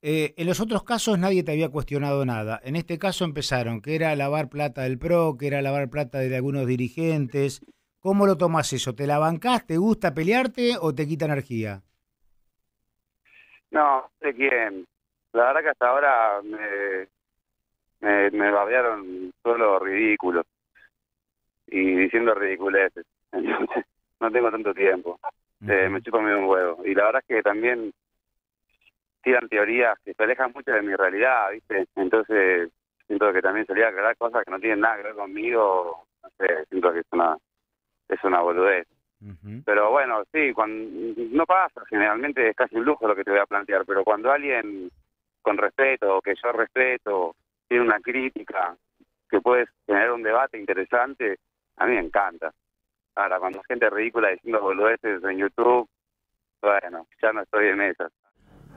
Eh, en los otros casos nadie te había cuestionado nada. En este caso empezaron, que era lavar plata del PRO, que era lavar plata de algunos dirigentes. ¿Cómo lo tomas eso? ¿Te la bancás? ¿Te gusta pelearte o te quita energía? No, sé quién. La verdad que hasta ahora me, me, me babearon solo ridículos y diciendo ridiculeces. no tengo tanto tiempo. eh, me estoy comiendo un huevo. Y la verdad es que también tiran teorías que se alejan mucho de mi realidad, ¿viste? Entonces, siento que también solía aclarar cosas que no tienen nada que ver conmigo, no sé, siento que es una, es una boludez. Pero bueno, sí, cuando, no pasa, generalmente es casi un lujo lo que te voy a plantear, pero cuando alguien con respeto, o que yo respeto, tiene una crítica, que puedes generar un debate interesante, a mí me encanta. Ahora, cuando gente ridícula diciendo boludeces en YouTube, bueno, ya no estoy en esas.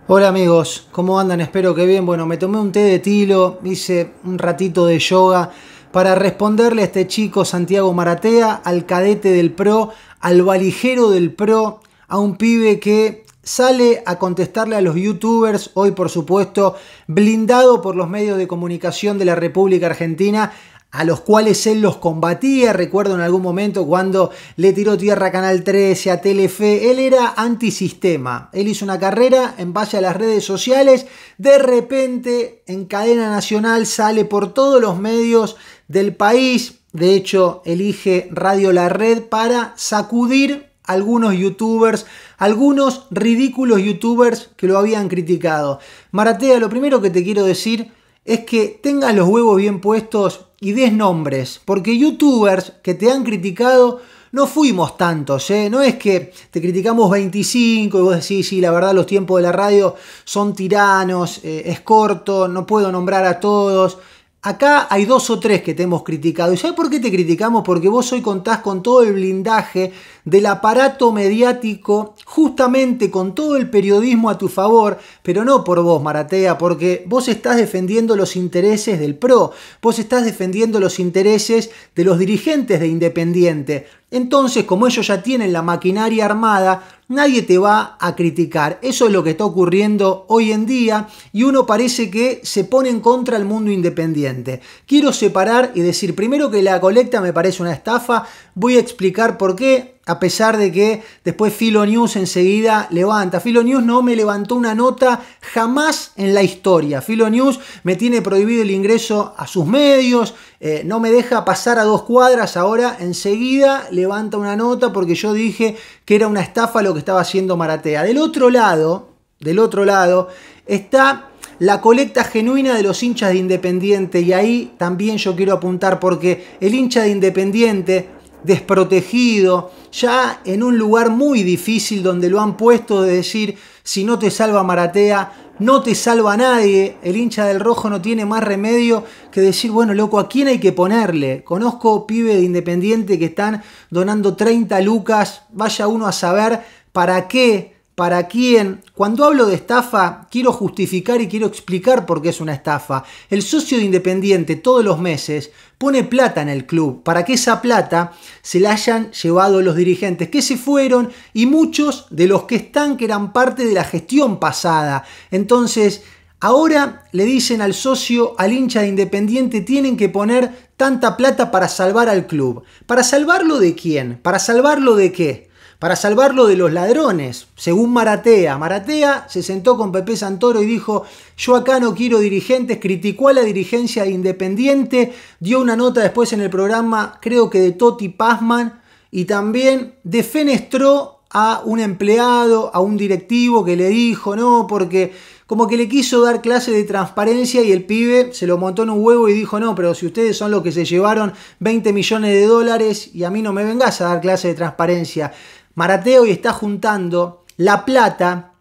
Hola amigos, ¿cómo andan? Espero que bien. Bueno, me tomé un té de tilo, hice un ratito de yoga para responderle a este chico Santiago Maratea, al cadete del PRO, al valijero del PRO, a un pibe que sale a contestarle a los youtubers, hoy por supuesto blindado por los medios de comunicación de la República Argentina a los cuales él los combatía. Recuerdo en algún momento cuando le tiró tierra a Canal 13, a Telefe. Él era antisistema. Él hizo una carrera en base a las redes sociales. De repente, en cadena nacional, sale por todos los medios del país. De hecho, elige Radio La Red para sacudir a algunos youtubers, algunos ridículos youtubers que lo habían criticado. Maratea, lo primero que te quiero decir es que tengas los huevos bien puestos y des nombres, porque youtubers que te han criticado no fuimos tantos, ¿eh? no es que te criticamos 25 y vos decís, sí, la verdad los tiempos de la radio son tiranos, eh, es corto, no puedo nombrar a todos. Acá hay dos o tres que te hemos criticado. ¿Y sabes por qué te criticamos? Porque vos hoy contás con todo el blindaje del aparato mediático justamente con todo el periodismo a tu favor, pero no por vos, Maratea, porque vos estás defendiendo los intereses del PRO, vos estás defendiendo los intereses de los dirigentes de Independiente. Entonces, como ellos ya tienen la maquinaria armada, nadie te va a criticar. Eso es lo que está ocurriendo hoy en día y uno parece que se pone en contra el mundo independiente. Quiero separar y decir primero que la colecta me parece una estafa, voy a explicar por qué, a pesar de que después Filo News enseguida levanta. Filo News no me levantó una nota jamás en la historia. Filo News me tiene prohibido el ingreso a sus medios, eh, no me deja pasar a dos cuadras. Ahora enseguida levanta una nota porque yo dije que era una estafa lo que estaba haciendo Maratea. Del otro lado, del otro lado, está la colecta genuina de los hinchas de Independiente. Y ahí también yo quiero apuntar porque el hincha de Independiente desprotegido, ya en un lugar muy difícil donde lo han puesto de decir, si no te salva Maratea, no te salva nadie, el hincha del rojo no tiene más remedio que decir, bueno, loco, ¿a quién hay que ponerle? Conozco pibe de Independiente que están donando 30 lucas, vaya uno a saber para qué para quien, cuando hablo de estafa, quiero justificar y quiero explicar por qué es una estafa. El socio de Independiente todos los meses pone plata en el club para que esa plata se la hayan llevado los dirigentes que se fueron y muchos de los que están que eran parte de la gestión pasada. Entonces, ahora le dicen al socio, al hincha de Independiente, tienen que poner tanta plata para salvar al club. ¿Para salvarlo de quién? ¿Para salvarlo de qué? para salvarlo de los ladrones, según Maratea. Maratea se sentó con Pepe Santoro y dijo, yo acá no quiero dirigentes, criticó a la dirigencia Independiente, dio una nota después en el programa, creo que de Toti Pazman, y también defenestró a un empleado, a un directivo que le dijo, no, porque como que le quiso dar clase de transparencia y el pibe se lo montó en un huevo y dijo, no, pero si ustedes son los que se llevaron 20 millones de dólares y a mí no me vengas a dar clase de transparencia. Marateo y está juntando la plata,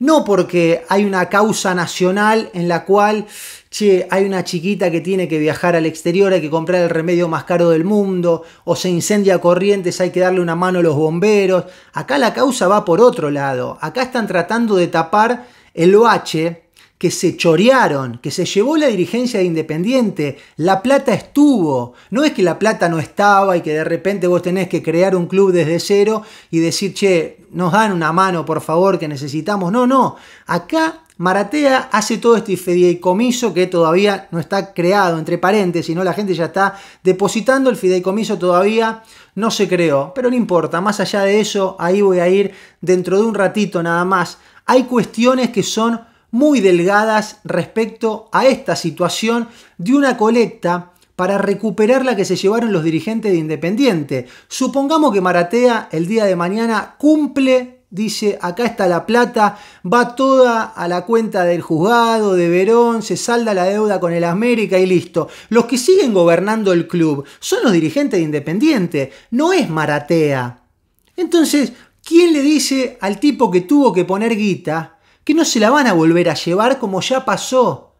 no porque hay una causa nacional en la cual, che, hay una chiquita que tiene que viajar al exterior, hay que comprar el remedio más caro del mundo, o se incendia corrientes, hay que darle una mano a los bomberos. Acá la causa va por otro lado. Acá están tratando de tapar el bache que se chorearon, que se llevó la dirigencia de Independiente. La plata estuvo. No es que la plata no estaba y que de repente vos tenés que crear un club desde cero y decir, che, nos dan una mano, por favor, que necesitamos. No, no. Acá Maratea hace todo este fideicomiso que todavía no está creado, entre paréntesis, ¿no? la gente ya está depositando el fideicomiso todavía no se creó, pero no importa, más allá de eso, ahí voy a ir dentro de un ratito nada más. Hay cuestiones que son muy delgadas respecto a esta situación de una colecta para recuperar la que se llevaron los dirigentes de Independiente. Supongamos que Maratea el día de mañana cumple, dice, acá está la plata, va toda a la cuenta del juzgado, de Verón, se salda la deuda con el América y listo. Los que siguen gobernando el club son los dirigentes de Independiente, no es Maratea. Entonces, ¿quién le dice al tipo que tuvo que poner guita que no se la van a volver a llevar como ya pasó.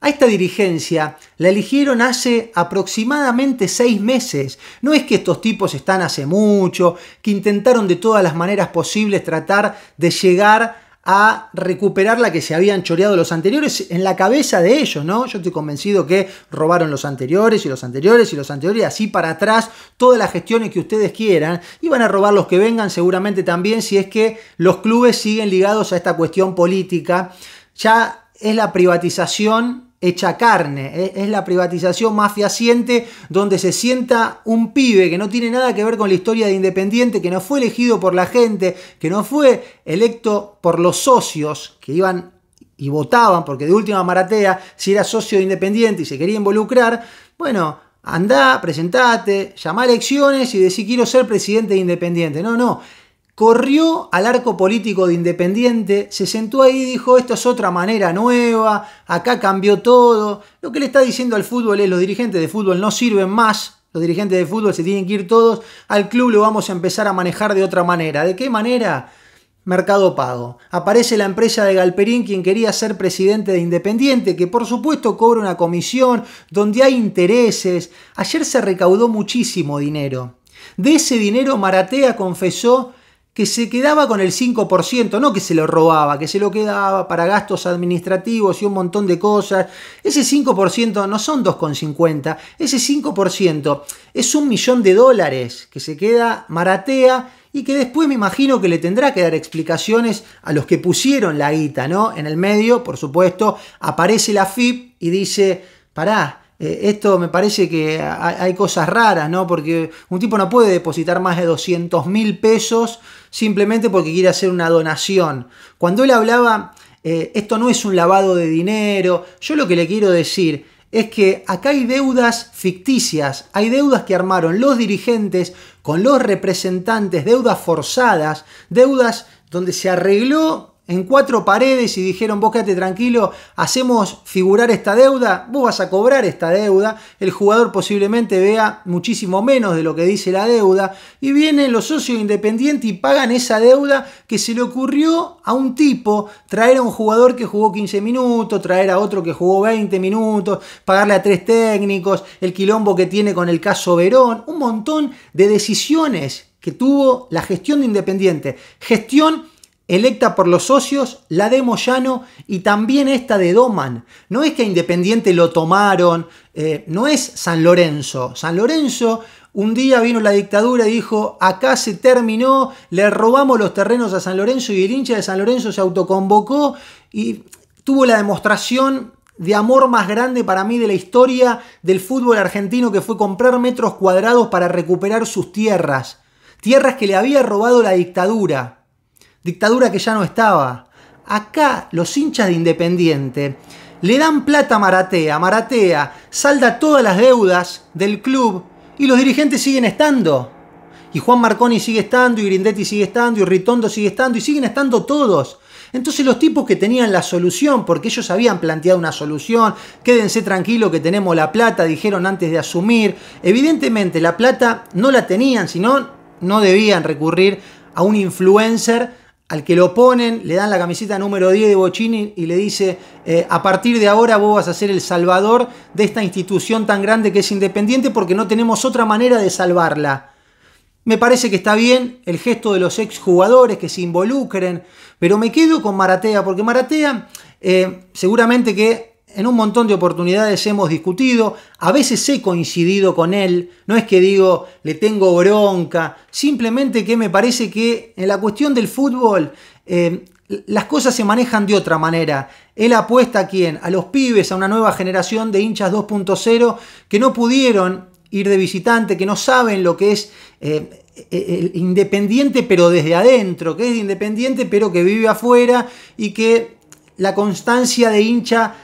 A esta dirigencia la eligieron hace aproximadamente seis meses. No es que estos tipos están hace mucho, que intentaron de todas las maneras posibles tratar de llegar a recuperar la que se habían choreado los anteriores en la cabeza de ellos, ¿no? Yo estoy convencido que robaron los anteriores y los anteriores y los anteriores, así para atrás, todas las gestiones que ustedes quieran, y van a robar los que vengan seguramente también si es que los clubes siguen ligados a esta cuestión política. Ya es la privatización hecha carne. E, es la privatización más donde se sienta un pibe que no tiene nada que ver con la historia de Independiente, que no fue elegido por la gente, que no fue electo por los socios que iban y votaban, porque de última maratea, si era socio de Independiente y se quería involucrar, bueno, anda, presentate, llama elecciones y decís quiero ser presidente de Independiente. No, no, corrió al arco político de Independiente, se sentó ahí y dijo, esto es otra manera nueva, acá cambió todo. Lo que le está diciendo al fútbol es, los dirigentes de fútbol no sirven más, los dirigentes de fútbol se tienen que ir todos, al club lo vamos a empezar a manejar de otra manera. ¿De qué manera? Mercado Pago. Aparece la empresa de Galperín quien quería ser presidente de Independiente, que por supuesto cobra una comisión donde hay intereses. Ayer se recaudó muchísimo dinero. De ese dinero Maratea confesó que se quedaba con el 5%, no que se lo robaba, que se lo quedaba para gastos administrativos y un montón de cosas. Ese 5% no son 2,50, ese 5% es un millón de dólares que se queda maratea y que después me imagino que le tendrá que dar explicaciones a los que pusieron la guita, ¿no? En el medio, por supuesto, aparece la FIP y dice, pará, eh, esto me parece que hay, cosas raras, ¿no? Porque un tipo no puede depositar más de 200 mil pesos simplemente porque quiere hacer una donación. Cuando él hablaba, eh, esto no es un lavado de dinero, yo lo que le quiero decir es que acá hay deudas ficticias, hay deudas que armaron los dirigentes con los representantes, deudas forzadas, deudas donde se arregló en cuatro paredes y dijeron, vos quédate tranquilo, hacemos figurar esta deuda, vos vas a cobrar esta deuda, el jugador posiblemente vea muchísimo menos de lo que dice la deuda, y vienen los socios independientes y pagan esa deuda que se le ocurrió a un tipo traer a un jugador que jugó 15 minutos, traer a otro que jugó 20 minutos, pagarle a tres técnicos, el quilombo que tiene con el caso Verón, un montón de decisiones que tuvo la gestión de Independiente, gestión electa por los socios, la de Moyano y también esta de Doman. No es que a Independiente lo tomaron, eh, no es San Lorenzo. San Lorenzo un día vino la dictadura y dijo, acá se terminó, le robamos los terrenos a San Lorenzo y el hincha de San Lorenzo se autoconvocó y tuvo la demostración de amor más grande para mí de la historia del fútbol argentino que fue comprar metros cuadrados para recuperar sus tierras. Tierras que le había robado la dictadura dictadura que ya no estaba. Acá los hinchas de Independiente le dan plata a Maratea, Maratea salda todas las deudas del club y los dirigentes siguen estando. Y Juan Marconi sigue estando, y Grindetti sigue estando, y Ritondo sigue estando, y siguen estando todos. Entonces los tipos que tenían la solución, porque ellos habían planteado una solución, quédense tranquilos que tenemos la plata, dijeron antes de asumir, evidentemente la plata no la tenían, sino no debían recurrir a un influencer al que lo ponen, le dan la camiseta número 10 de Bochini y le dice, eh, a partir de ahora vos vas a ser el salvador de esta institución tan grande que es independiente porque no tenemos otra manera de salvarla. Me parece que está bien el gesto de los exjugadores que se involucren, pero me quedo con Maratea, porque Maratea eh, seguramente que en un montón de oportunidades hemos discutido, a veces he coincidido con él, no es que digo le tengo bronca, simplemente que me parece que en la cuestión del fútbol eh, las cosas se manejan de otra manera. Él apuesta a quién? A los pibes, a una nueva generación de hinchas 2.0 que no pudieron ir de visitante, que no saben lo que es eh, eh, independiente pero desde adentro, que es independiente pero que vive afuera y que la constancia de hincha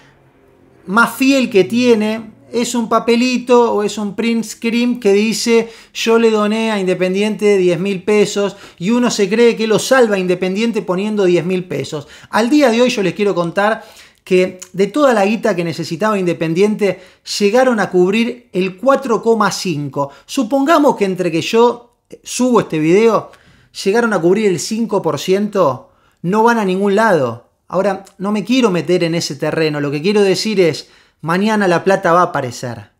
más fiel que tiene es un papelito o es un print screen que dice yo le doné a Independiente 10 mil pesos y uno se cree que lo salva Independiente poniendo 10 mil pesos. Al día de hoy yo les quiero contar que de toda la guita que necesitaba Independiente llegaron a cubrir el 4,5. Supongamos que entre que yo eh, subo este video llegaron a cubrir el 5%, no van a ningún lado Ahora, no me quiero meter en ese terreno, lo que quiero decir es, mañana la plata va a aparecer.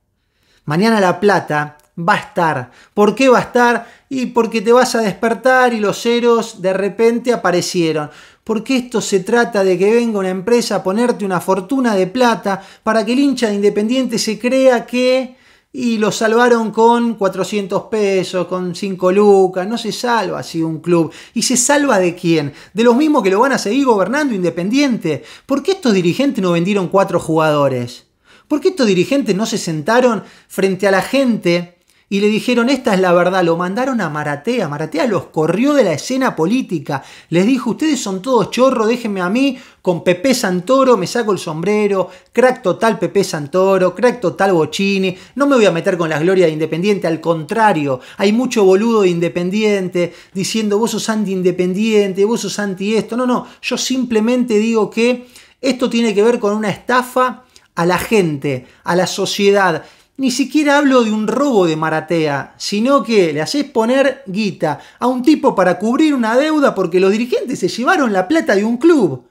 Mañana la plata va a estar. ¿Por qué va a estar? Y porque te vas a despertar y los ceros de repente aparecieron. Porque esto se trata de que venga una empresa a ponerte una fortuna de plata para que el hincha de Independiente se crea que y lo salvaron con 400 pesos, con 5 lucas, no se salva así un club. ¿Y se salva de quién? De los mismos que lo van a seguir gobernando independiente. ¿Por qué estos dirigentes no vendieron cuatro jugadores? ¿Por qué estos dirigentes no se sentaron frente a la gente y le dijeron, esta es la verdad, lo mandaron a Maratea, Maratea los corrió de la escena política, les dijo, ustedes son todos chorros, déjenme a mí, con Pepe Santoro me saco el sombrero, crack total Pepe Santoro, crack total Bochini, no me voy a meter con la gloria de Independiente, al contrario, hay mucho boludo de Independiente diciendo, vos sos anti-independiente, vos sos anti esto, no, no, yo simplemente digo que esto tiene que ver con una estafa a la gente, a la sociedad, ni siquiera hablo de un robo de Maratea, sino que le haces poner guita a un tipo para cubrir una deuda porque los dirigentes se llevaron la plata de un club.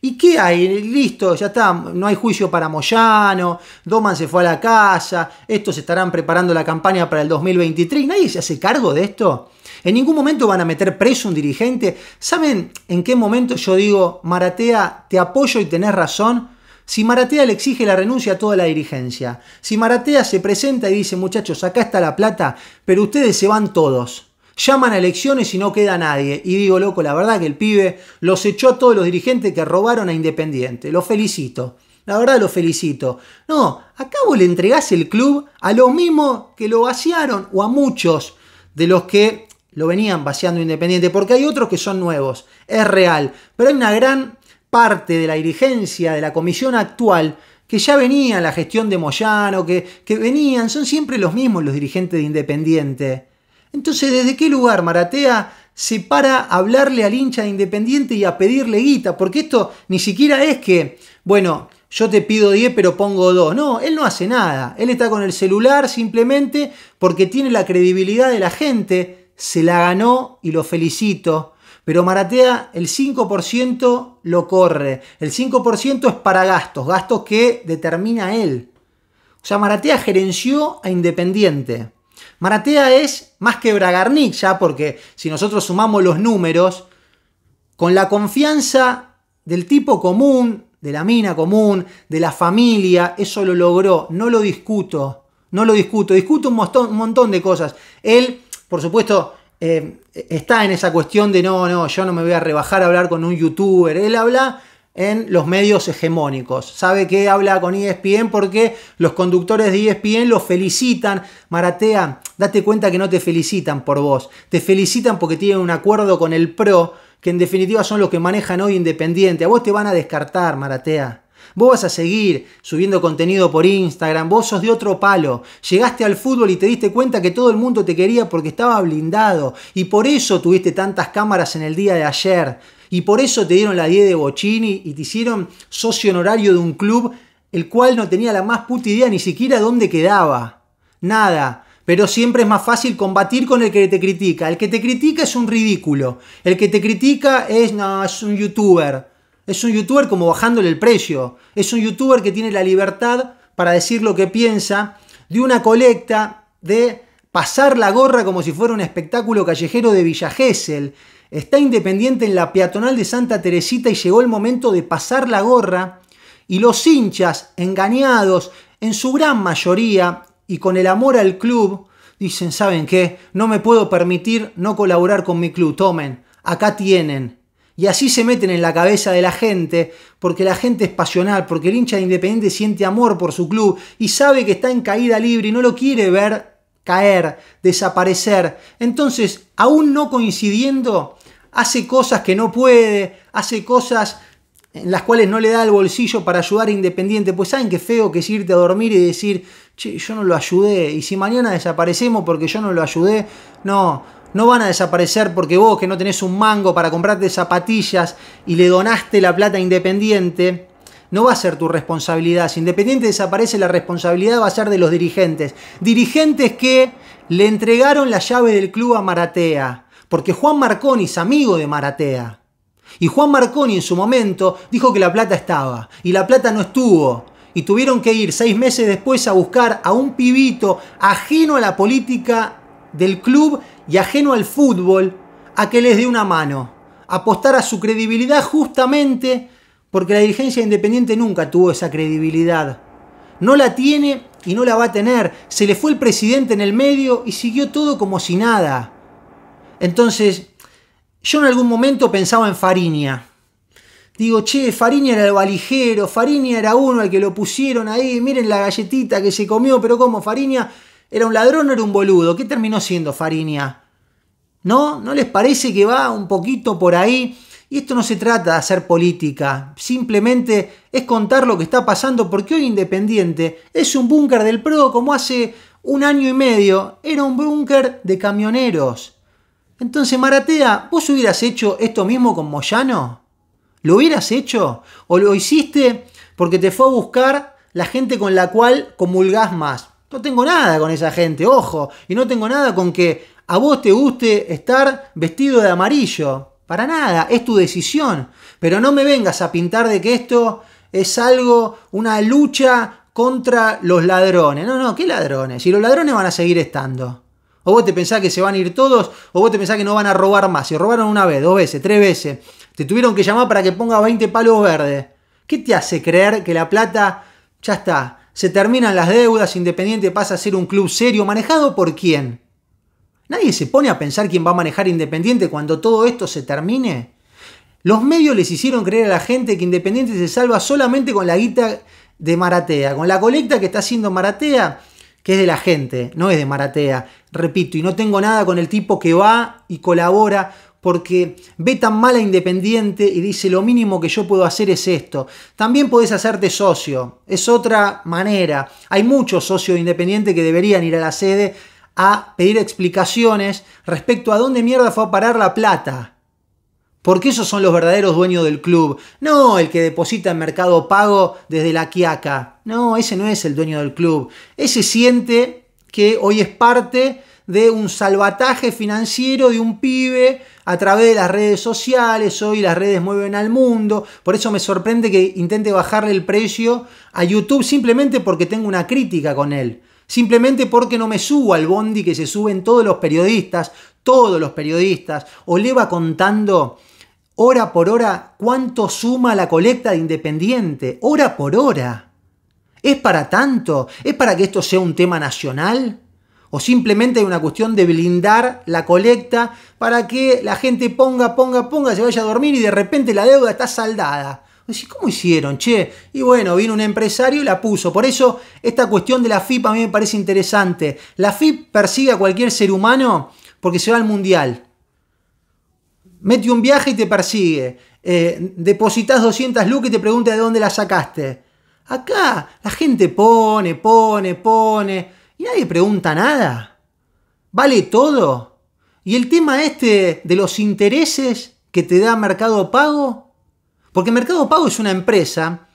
¿Y qué hay? Listo, ya está, no hay juicio para Moyano, Doman se fue a la casa, estos estarán preparando la campaña para el 2023, nadie se hace cargo de esto. En ningún momento van a meter preso un dirigente. ¿Saben en qué momento yo digo, Maratea, te apoyo y tenés razón? Si Maratea le exige la renuncia a toda la dirigencia, si Maratea se presenta y dice muchachos, acá está la plata, pero ustedes se van todos, llaman a elecciones y no queda nadie, y digo loco, la verdad que el pibe los echó a todos los dirigentes que robaron a Independiente, los felicito. La verdad los felicito. No, acá vos le entregás el club a los mismos que lo vaciaron o a muchos de los que lo venían vaciando Independiente, porque hay otros que son nuevos, es real, pero hay una gran parte de la dirigencia de la comisión actual que ya venía la gestión de Moyano, que, que venían, son siempre los mismos los dirigentes de Independiente. Entonces, ¿desde qué lugar Maratea se para a hablarle al hincha de Independiente y a pedirle guita? Porque esto ni siquiera es que, bueno, yo te pido 10 pero pongo 2. No, él no hace nada. Él está con el celular simplemente porque tiene la credibilidad de la gente. Se la ganó y lo felicito pero Maratea el 5% lo corre. El 5% es para gastos, gastos que determina él. O sea, Maratea gerenció a Independiente. Maratea es más que Bragarnik ya, porque si nosotros sumamos los números, con la confianza del tipo común, de la mina común, de la familia, eso lo logró, no lo discuto, no lo discuto, discuto un montón, un montón de cosas. Él, por supuesto, eh, está en esa cuestión de no, no, yo no me voy a rebajar a hablar con un youtuber. Él habla en los medios hegemónicos. Sabe que habla con ESPN porque los conductores de ESPN lo felicitan. Maratea, date cuenta que no te felicitan por vos. Te felicitan porque tienen un acuerdo con el PRO, que en definitiva son los que manejan hoy Independiente. A vos te van a descartar, Maratea. Vos vas a seguir subiendo contenido por Instagram, vos sos de otro palo. Llegaste al fútbol y te diste cuenta que todo el mundo te quería porque estaba blindado. Y por eso tuviste tantas cámaras en el día de ayer. Y por eso te dieron la 10 de Bocini y te hicieron socio honorario de un club el cual no tenía la más puta idea ni siquiera dónde quedaba. Nada. Pero siempre es más fácil combatir con el que te critica. El que te critica es un ridículo. El que te critica es, es un youtuber. Es un youtuber como bajándole el precio. Es un youtuber que tiene la libertad para decir lo que piensa, de una colecta, de pasar la gorra como si fuera un espectáculo callejero de Villa Gesell. Está independiente en la peatonal de Santa Teresita y llegó el momento de pasar la gorra. Y los hinchas, engañados, en su gran mayoría, y con el amor al club, dicen, ¿saben qué? No me puedo permitir no colaborar con mi club. Tomen, acá tienen y así se meten en la cabeza de la gente, porque la gente es pasional, porque el hincha de Independiente siente amor por su club y sabe que está en caída libre y no lo quiere ver caer, desaparecer. Entonces, aún no coincidiendo, hace cosas que no puede, hace cosas en las cuales no le da el bolsillo para ayudar a Independiente. Pues saben qué feo que es irte a dormir y decir, che, yo no lo ayudé, y si mañana desaparecemos porque yo no lo ayudé, no no van a desaparecer porque vos que no tenés un mango para comprarte zapatillas y le donaste la plata a Independiente, no va a ser tu responsabilidad. Si Independiente desaparece, la responsabilidad va a ser de los dirigentes. Dirigentes que le entregaron la llave del club a Maratea, porque Juan Marconi es amigo de Maratea. Y Juan Marconi en su momento dijo que la plata estaba, y la plata no estuvo, y tuvieron que ir seis meses después a buscar a un pibito ajeno a la política del club y ajeno al fútbol a que les dé una mano. Apostar a su credibilidad justamente porque la dirigencia independiente nunca tuvo esa credibilidad. No la tiene y no la va a tener. Se le fue el presidente en el medio y siguió todo como si nada. Entonces, yo en algún momento pensaba en Fariña. Digo, che, Fariña era el valijero, Fariña era uno al que lo pusieron ahí, miren la galletita que se comió, pero como Fariña ¿Era un ladrón o era un boludo? ¿Qué terminó siendo Farinia? ¿No? ¿No les parece que va un poquito por ahí? Y esto no se trata de hacer política, simplemente es contar lo que está pasando porque hoy Independiente es un búnker del PRO como hace un año y medio, era un búnker de camioneros. Entonces, Maratea, ¿vos hubieras hecho esto mismo con Moyano? ¿Lo hubieras hecho? ¿O lo hiciste porque te fue a buscar la gente con la cual comulgás más? No tengo nada con esa gente, ojo. Y no tengo nada con que a vos te guste estar vestido de amarillo. Para nada, es tu decisión. Pero no me vengas a pintar de que esto es algo, una lucha contra los ladrones. No, no, ¿qué ladrones? Y los ladrones van a seguir estando. O vos te pensás que se van a ir todos, o vos te pensás que no van a robar más. Si robaron una vez, dos veces, tres veces, te tuvieron que llamar para que pongas 20 palos verdes. ¿Qué te hace creer que la plata ya está? se terminan las deudas, Independiente pasa a ser un club serio, manejado por quién? Nadie se pone a pensar quién va a manejar Independiente cuando todo esto se termine. Los medios les hicieron creer a la gente que Independiente se salva solamente con la guita de Maratea, con la colecta que está haciendo Maratea, que es de la gente, no es de Maratea. Repito, y no tengo nada con el tipo que va y colabora porque ve tan mal a Independiente y dice lo mínimo que yo puedo hacer es esto. También podés hacerte socio, es otra manera. Hay muchos socios independientes que deberían ir a la sede a pedir explicaciones respecto a dónde mierda fue a parar la plata. Porque esos son los verdaderos dueños del club. No el que deposita en mercado pago desde la quiaca. No, ese no es el dueño del club. Ese siente que hoy es parte de un salvataje financiero de un pibe a través de las redes sociales. Hoy las redes mueven al mundo. Por eso me sorprende que intente bajarle el precio a YouTube simplemente porque tengo una crítica con él. Simplemente porque no me subo al bondi que se suben todos los periodistas, todos los periodistas. O le va contando hora por hora cuánto suma la colecta de Independiente. Hora por hora. ¿Es para tanto? ¿Es para que esto sea un tema nacional? o simplemente hay una cuestión de blindar la colecta para que la gente ponga, ponga, ponga, se vaya a dormir y de repente la deuda está saldada. ¿cómo hicieron, che? Y bueno, vino un empresario y la puso. Por eso esta cuestión de la FIP a mí me parece interesante. La FIP persigue a cualquier ser humano porque se va al mundial. Mete un viaje y te persigue. Eh, depositas 200 lucas y te pregunta de dónde la sacaste. Acá la gente pone, pone, pone y nadie pregunta nada. ¿Vale todo? ¿Y el tema este de los intereses que te da Mercado Pago? Porque Mercado Pago es una empresa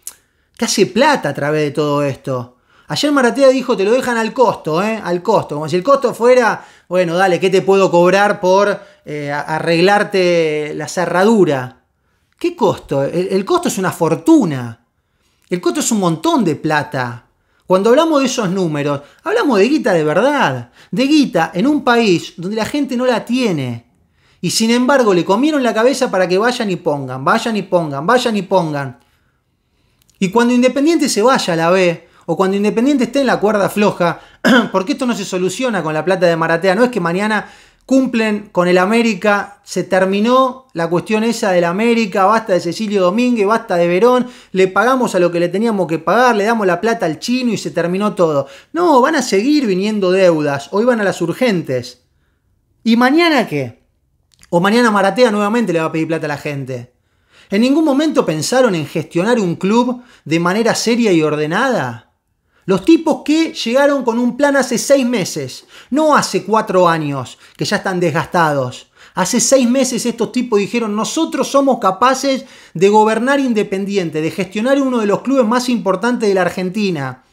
que hace plata a través de todo esto. Ayer Maratea dijo, te lo dejan al costo, ¿eh? Al costo. Como si el costo fuera, bueno, dale, ¿qué te puedo cobrar por eh, arreglarte la cerradura? ¿Qué costo? el costo es una fortuna. El costo es un montón de plata. Cuando hablamos de esos números, hablamos de guita de verdad, de guita en un país donde la gente no la tiene. Y sin embargo le comieron la cabeza para que vayan y pongan, vayan y pongan, vayan y pongan. Y cuando Independiente se vaya a la B, o cuando Independiente esté en la cuerda floja, porque esto no se soluciona con la plata de Maratea, no es que mañana cumplen con el América, se terminó la cuestión esa del América, basta de Cecilio Domínguez, basta de Verón, le pagamos a lo que le teníamos que pagar, le damos la plata al chino y se terminó todo. No, van a seguir viniendo deudas, hoy van a las urgentes. ¿Y mañana qué? O mañana Maratea nuevamente le va a pedir plata a la gente. ¿En ningún momento pensaron en gestionar un club de manera seria y ordenada? Los tipos que llegaron con un plan hace seis meses, no hace cuatro años, que ya están desgastados. Hace seis meses estos tipos dijeron, nosotros somos capaces de gobernar independiente, de gestionar uno de los clubes más importantes de la Argentina.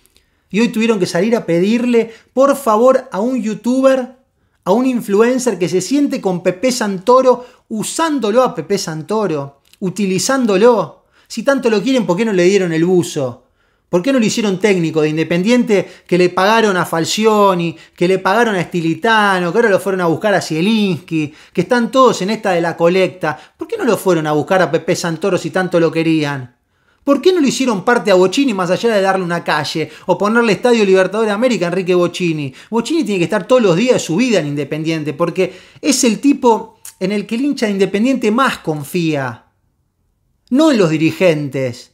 Y hoy tuvieron que salir a pedirle, por favor, a un youtuber, a un influencer que se siente con Pepe Santoro, usándolo a Pepe Santoro, utilizándolo. Si tanto lo quieren, ¿por qué no le dieron el buzo? ¿Por qué no lo hicieron técnico de Independiente que le pagaron a Falcioni, que le pagaron a Stilitano, que ahora lo fueron a buscar a Zielinski, que están todos en esta de la colecta? ¿Por qué no lo fueron a buscar a Pepe Santoro si tanto lo querían? ¿Por qué no le hicieron parte a Bocini más allá de darle una calle o ponerle Estadio Libertador de América a Enrique Bocini? Bocini tiene que estar todos los días de su vida en Independiente porque es el tipo en el que el hincha de Independiente más confía, no en los dirigentes.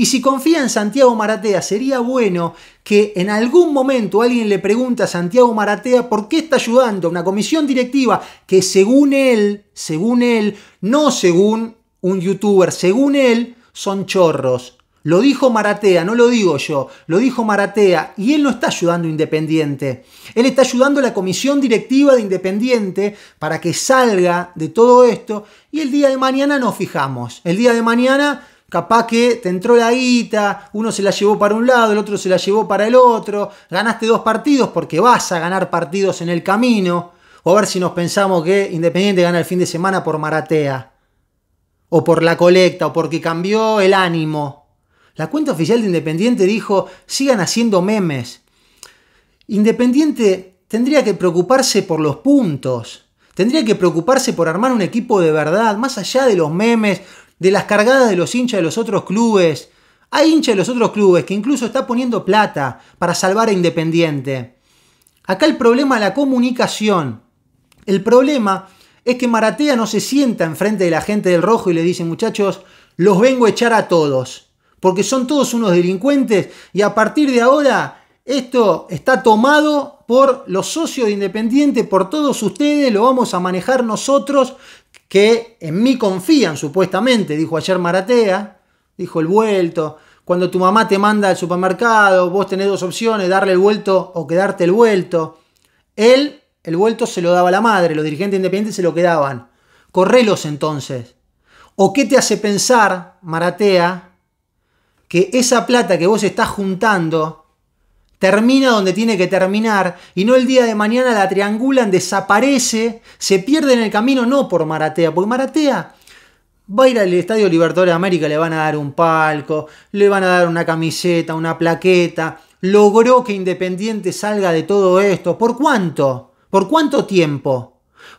Y si confía en Santiago Maratea, sería bueno que en algún momento alguien le pregunte a Santiago Maratea por qué está ayudando a una comisión directiva que según él, según él, no según un youtuber, según él, son chorros. Lo dijo Maratea, no lo digo yo, lo dijo Maratea, y él no está ayudando a Independiente. Él está ayudando a la comisión directiva de Independiente para que salga de todo esto y el día de mañana nos fijamos. El día de mañana Capaz que te entró la guita, uno se la llevó para un lado, el otro se la llevó para el otro, ganaste dos partidos porque vas a ganar partidos en el camino, o a ver si nos pensamos que Independiente gana el fin de semana por Maratea, o por la colecta, o porque cambió el ánimo. La cuenta oficial de Independiente dijo, sigan haciendo memes. Independiente tendría que preocuparse por los puntos. Tendría que preocuparse por armar un equipo de verdad, más allá de los memes, de las cargadas de los hinchas de los otros clubes. Hay hinchas de los otros clubes que incluso está poniendo plata para salvar a Independiente. Acá el problema es la comunicación. El problema es que Maratea no se sienta enfrente de la gente del rojo y le dice, muchachos, los vengo a echar a todos, porque son todos unos delincuentes y a partir de ahora esto está tomado por los socios de Independiente, por todos ustedes, lo vamos a manejar nosotros que en mí confían supuestamente, dijo ayer Maratea, dijo el vuelto, cuando tu mamá te manda al supermercado, vos tenés dos opciones, darle el vuelto o quedarte el vuelto. Él, el vuelto se lo daba la madre, los dirigentes independientes se lo quedaban. Correlos entonces. ¿O qué te hace pensar, Maratea, que esa plata que vos estás juntando termina donde tiene que terminar y no el día de mañana la triangulan, desaparece, se pierde en el camino, no por Maratea, porque Maratea va a ir al Estadio Libertadores de América, le van a dar un palco, le van a dar una camiseta, una plaqueta, logró que Independiente salga de todo esto, ¿por cuánto? ¿Por cuánto tiempo?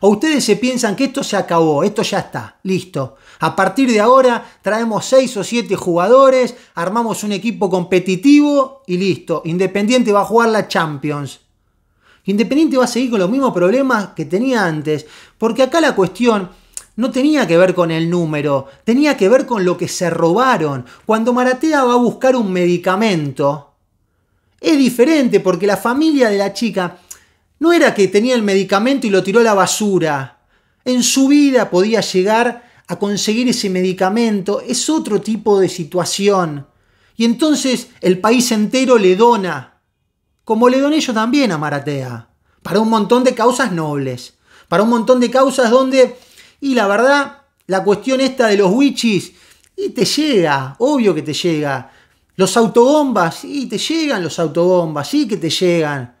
¿O ustedes se piensan que esto se acabó, esto ya está, listo? A partir de ahora traemos 6 o 7 jugadores, armamos un equipo competitivo y listo. Independiente va a jugar la Champions. Independiente va a seguir con los mismos problemas que tenía antes. Porque acá la cuestión no tenía que ver con el número, tenía que ver con lo que se robaron. Cuando Maratea va a buscar un medicamento, es diferente porque la familia de la chica no era que tenía el medicamento y lo tiró a la basura. En su vida podía llegar a conseguir ese medicamento. Es otro tipo de situación. Y entonces el país entero le dona. Como le doné yo también a Maratea. Para un montón de causas nobles. Para un montón de causas donde... Y la verdad, la cuestión esta de los witches. Y te llega. Obvio que te llega. Los autobombas. Y te llegan los autobombas. Sí que te llegan.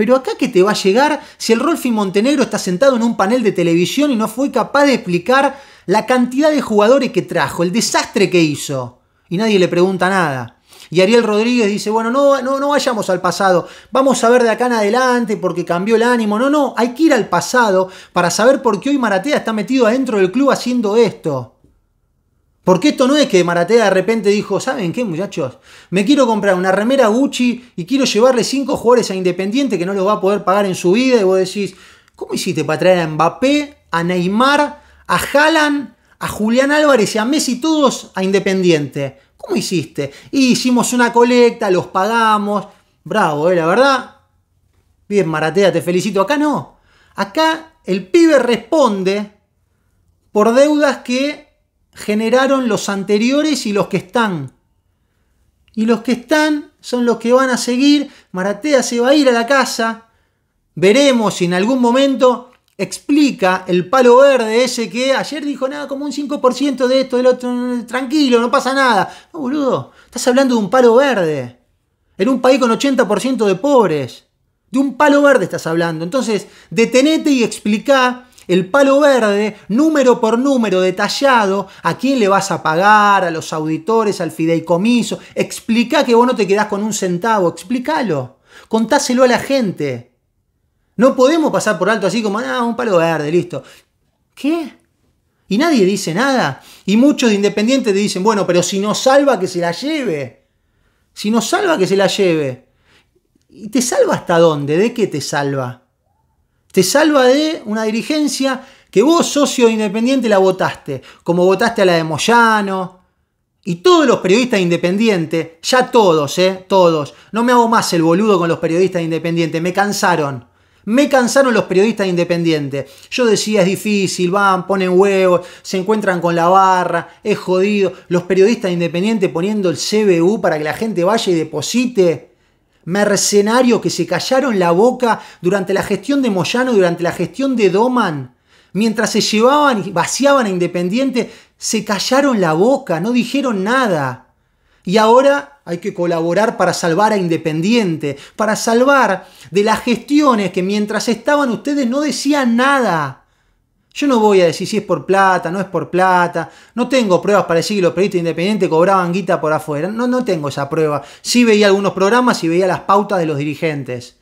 Pero acá que te va a llegar si el Rolfi Montenegro está sentado en un panel de televisión y no fue capaz de explicar la cantidad de jugadores que trajo, el desastre que hizo. Y nadie le pregunta nada. Y Ariel Rodríguez dice, bueno, no, no, no vayamos al pasado, vamos a ver de acá en adelante porque cambió el ánimo. No, no, hay que ir al pasado para saber por qué hoy Maratea está metido adentro del club haciendo esto. Porque esto no es que Maratea de repente dijo, ¿saben qué muchachos? Me quiero comprar una remera Gucci y quiero llevarle cinco jugadores a Independiente que no los va a poder pagar en su vida. Y vos decís, ¿cómo hiciste para traer a Mbappé, a Neymar, a Haaland, a Julián Álvarez y a Messi todos a Independiente? ¿Cómo hiciste? hicimos una colecta, los pagamos. Bravo, ¿eh? la verdad. Bien, Maratea, te felicito. Acá no. Acá el pibe responde por deudas que generaron los anteriores y los que están. Y los que están son los que van a seguir. Maratea se va a ir a la casa. Veremos si en algún momento explica el palo verde ese que ayer dijo nada, como un 5% de esto, del otro, tranquilo, no pasa nada. No, boludo, estás hablando de un palo verde. En un país con 80% de pobres. De un palo verde estás hablando. Entonces, detenete y explica el palo verde, número por número, detallado, a quién le vas a pagar, a los auditores, al fideicomiso. Explica que vos no te quedás con un centavo, explícalo. Contáselo a la gente. No podemos pasar por alto así como, ah, un palo verde, listo. ¿Qué? Y nadie dice nada. Y muchos de independientes te dicen, bueno, pero si nos salva que se la lleve. Si nos salva que se la lleve. ¿Y te salva hasta dónde? ¿De qué te salva? Te salva de una dirigencia que vos, socio de independiente, la votaste, como votaste a la de Moyano. Y todos los periodistas independientes, ya todos, ¿eh? Todos. No me hago más el boludo con los periodistas independientes, me cansaron. Me cansaron los periodistas independientes. Yo decía, es difícil, van, ponen huevos, se encuentran con la barra, es jodido. Los periodistas independientes poniendo el CBU para que la gente vaya y deposite mercenarios que se callaron la boca durante la gestión de Moyano, durante la gestión de Doman, mientras se llevaban y vaciaban a Independiente, se callaron la boca, no dijeron nada. Y ahora hay que colaborar para salvar a Independiente, para salvar de las gestiones que mientras estaban ustedes no decían nada. Yo no voy a decir si es por plata, no es por plata. No tengo pruebas para decir que los periodistas independientes cobraban guita por afuera. No, no tengo esa prueba. Sí veía algunos programas y veía las pautas de los dirigentes.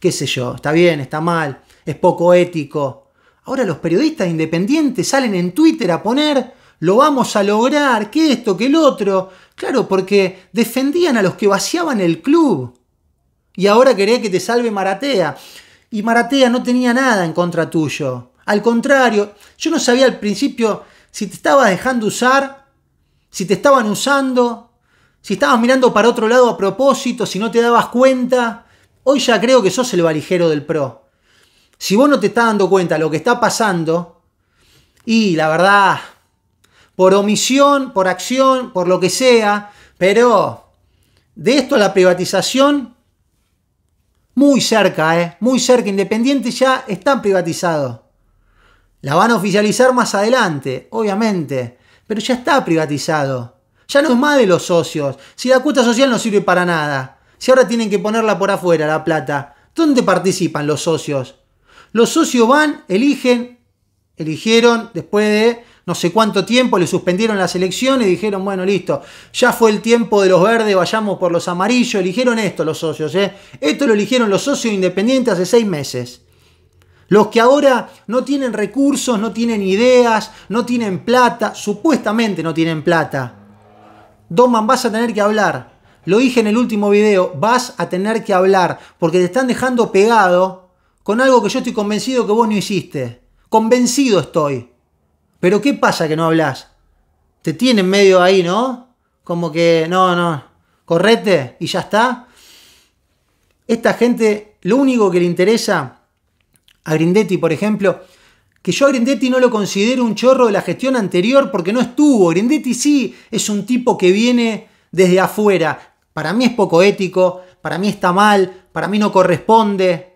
Qué sé yo, está bien, está mal, es poco ético. Ahora los periodistas independientes salen en Twitter a poner, lo vamos a lograr, que esto, que el otro. Claro, porque defendían a los que vaciaban el club. Y ahora quería que te salve Maratea. Y Maratea no tenía nada en contra tuyo al contrario, yo no sabía al principio si te estabas dejando usar, si te estaban usando, si estabas mirando para otro lado a propósito, si no te dabas cuenta. Hoy ya creo que sos el valijero del pro. Si vos no te estás dando cuenta de lo que está pasando, y la verdad, por omisión, por acción, por lo que sea, pero de esto a la privatización, muy cerca, ¿eh? muy cerca, Independiente ya está privatizado. La van a oficializar más adelante, obviamente, pero ya está privatizado. Ya no es más de los socios. Si la cuota social no sirve para nada. Si ahora tienen que ponerla por afuera, la plata. ¿Dónde participan los socios? Los socios van, eligen, eligieron después de no sé cuánto tiempo, le suspendieron las elecciones, dijeron, bueno, listo, ya fue el tiempo de los verdes, vayamos por los amarillos, eligieron esto los socios, ¿eh? Esto lo eligieron los socios independientes hace seis meses. Los que ahora no tienen recursos, no tienen ideas, no tienen plata, supuestamente no tienen plata. Doman, vas a tener que hablar. Lo dije en el último video, vas a tener que hablar porque te están dejando pegado con algo que yo estoy convencido que vos no hiciste. Convencido estoy. Pero ¿qué pasa que no hablas? Te tienen medio ahí, ¿no? Como que, no, no, correte y ya está. Esta gente, lo único que le interesa a Grindetti, por ejemplo, que yo a Grindetti no lo considero un chorro de la gestión anterior porque no estuvo. Grindetti sí es un tipo que viene desde afuera. Para mí es poco ético, para mí está mal, para mí no corresponde.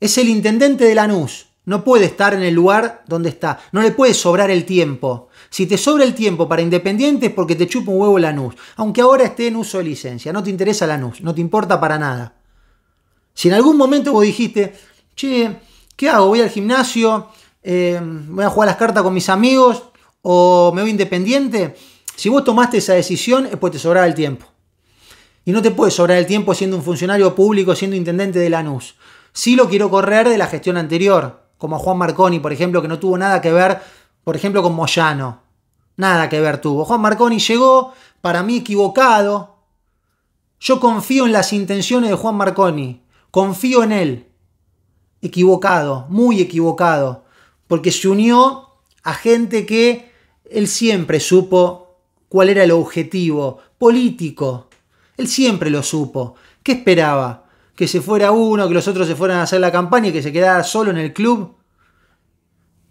Es el intendente de Lanús. No puede estar en el lugar donde está. No le puede sobrar el tiempo. Si te sobra el tiempo para Independiente es porque te chupa un huevo Lanús. Aunque ahora esté en uso de licencia. No te interesa la Lanús. No te importa para nada. Si en algún momento vos dijiste, che, ¿Qué hago? ¿Voy al gimnasio? Eh, ¿Voy a jugar las cartas con mis amigos? ¿O me voy independiente? Si vos tomaste esa decisión pues te sobraba el tiempo. Y no te puede sobrar el tiempo siendo un funcionario público, siendo intendente de Lanús. Si lo quiero correr de la gestión anterior, como Juan Marconi, por ejemplo, que no tuvo nada que ver, por ejemplo, con Moyano. Nada que ver tuvo. Juan Marconi llegó, para mí equivocado. Yo confío en las intenciones de Juan Marconi. Confío en él equivocado, muy equivocado, porque se unió a gente que él siempre supo cuál era el objetivo político. Él siempre lo supo. ¿Qué esperaba? ¿Que se fuera uno, que los otros se fueran a hacer la campaña y que se quedara solo en el club?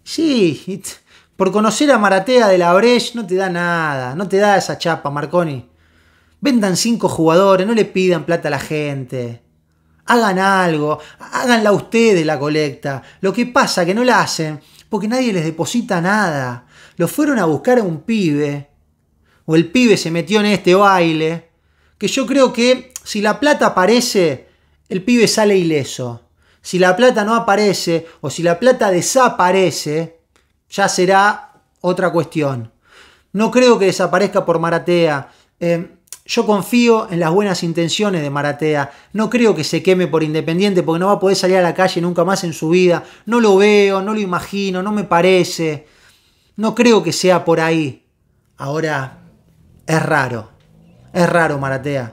Sí, por conocer a Maratea de la Breche no te da nada, no te da esa chapa, Marconi. Vendan cinco jugadores, no le pidan plata a la gente hagan algo, háganla ustedes la colecta. Lo que pasa que no la hacen porque nadie les deposita nada. Lo fueron a buscar a un pibe, o el pibe se metió en este baile, que yo creo que si la plata aparece, el pibe sale ileso. Si la plata no aparece o si la plata desaparece, ya será otra cuestión. No creo que desaparezca por Maratea. Eh, yo confío en las buenas intenciones de Maratea. No creo que se queme por Independiente porque no va a poder salir a la calle nunca más en su vida. No lo veo, no lo imagino, no me parece. No creo que sea por ahí. Ahora, es raro. Es raro, Maratea.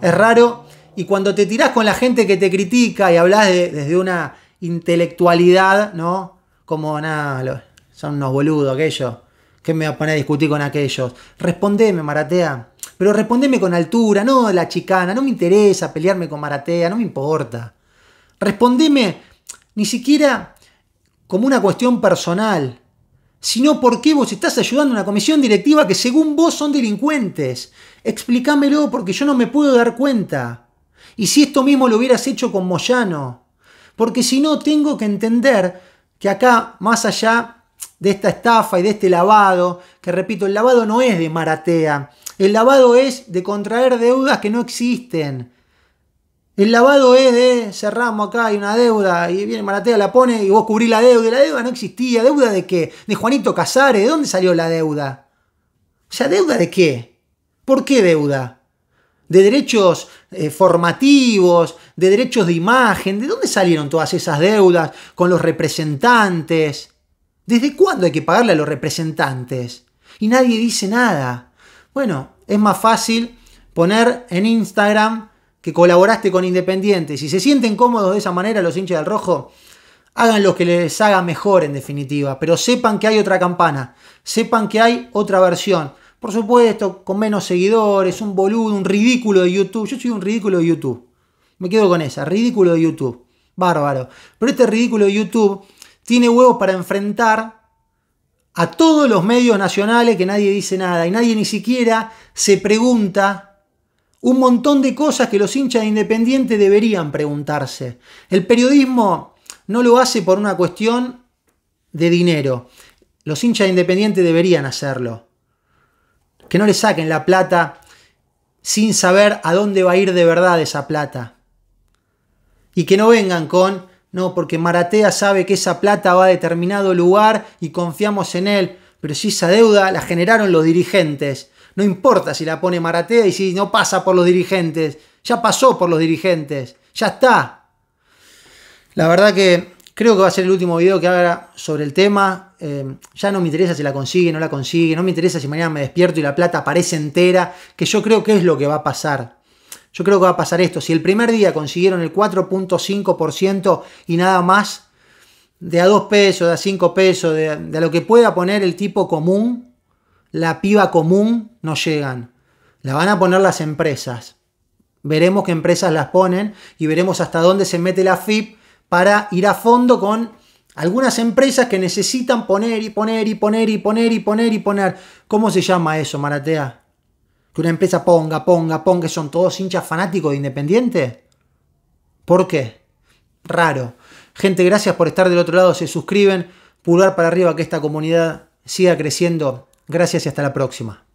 Es raro. Y cuando te tirás con la gente que te critica y hablas desde una intelectualidad, ¿no? Como, nada, son unos boludos aquellos. ¿Qué me va a poner a discutir con aquellos? Respondeme, Maratea. Pero respondeme con altura, no la chicana, no me interesa pelearme con Maratea, no me importa. Respondeme ni siquiera como una cuestión personal, sino porque vos estás ayudando a una comisión directiva que según vos son delincuentes. Explícamelo porque yo no me puedo dar cuenta. Y si esto mismo lo hubieras hecho con Moyano, porque si no tengo que entender que acá, más allá de esta estafa y de este lavado, que repito, el lavado no es de Maratea, el lavado es de contraer deudas que no existen. El lavado es de cerramos acá, hay una deuda, y viene Maratea, la pone y vos cubrís la deuda. Y la deuda no existía. ¿Deuda de qué? De Juanito Casares. ¿De dónde salió la deuda? O sea, ¿deuda de qué? ¿Por qué deuda? ¿De derechos eh, formativos? ¿De derechos de imagen? ¿De dónde salieron todas esas deudas con los representantes? ¿Desde cuándo hay que pagarle a los representantes? Y nadie dice nada. Bueno, es más fácil poner en Instagram que colaboraste con Independiente. Si se sienten cómodos de esa manera los hinchas del rojo, hagan lo que les haga mejor en definitiva, pero sepan que hay otra campana, sepan que hay otra versión. Por supuesto, con menos seguidores, un boludo, un ridículo de YouTube. Yo soy un ridículo de YouTube. Me quedo con esa, ridículo de YouTube. Bárbaro. Pero este ridículo de YouTube tiene huevos para enfrentar a todos los medios nacionales que nadie dice nada y nadie ni siquiera se pregunta un montón de cosas que los hinchas de Independiente deberían preguntarse. El periodismo no lo hace por una cuestión de dinero. Los hinchas de Independiente deberían hacerlo. Que no le saquen la plata sin saber a dónde va a ir de verdad esa plata. Y que no vengan con no, porque Maratea sabe que esa plata va a determinado lugar y confiamos en él. Pero si esa deuda la generaron los dirigentes. No importa si la pone Maratea y si no pasa por los dirigentes. Ya pasó por los dirigentes. Ya está. La verdad que creo que va a ser el último video que haga sobre el tema. Eh, ya no me interesa si la consigue, no la consigue. No me interesa si mañana me despierto y la plata aparece entera. Que yo creo que es lo que va a pasar. Yo creo que va a pasar esto. Si el primer día consiguieron el 4.5% y nada más, de a 2 pesos, de a 5 pesos, de, de lo que pueda poner el tipo común, la piba común, no llegan. La van a poner las empresas. Veremos qué empresas las ponen y veremos hasta dónde se mete la FIP para ir a fondo con algunas empresas que necesitan poner y poner y poner y poner y poner y poner. ¿Cómo se llama eso, Maratea? Que una empresa ponga, ponga, ponga, son todos hinchas fanáticos de Independiente. ¿Por qué? Raro. Gente, gracias por estar del otro lado. Se suscriben. Pulgar para arriba que esta comunidad siga creciendo. Gracias y hasta la próxima.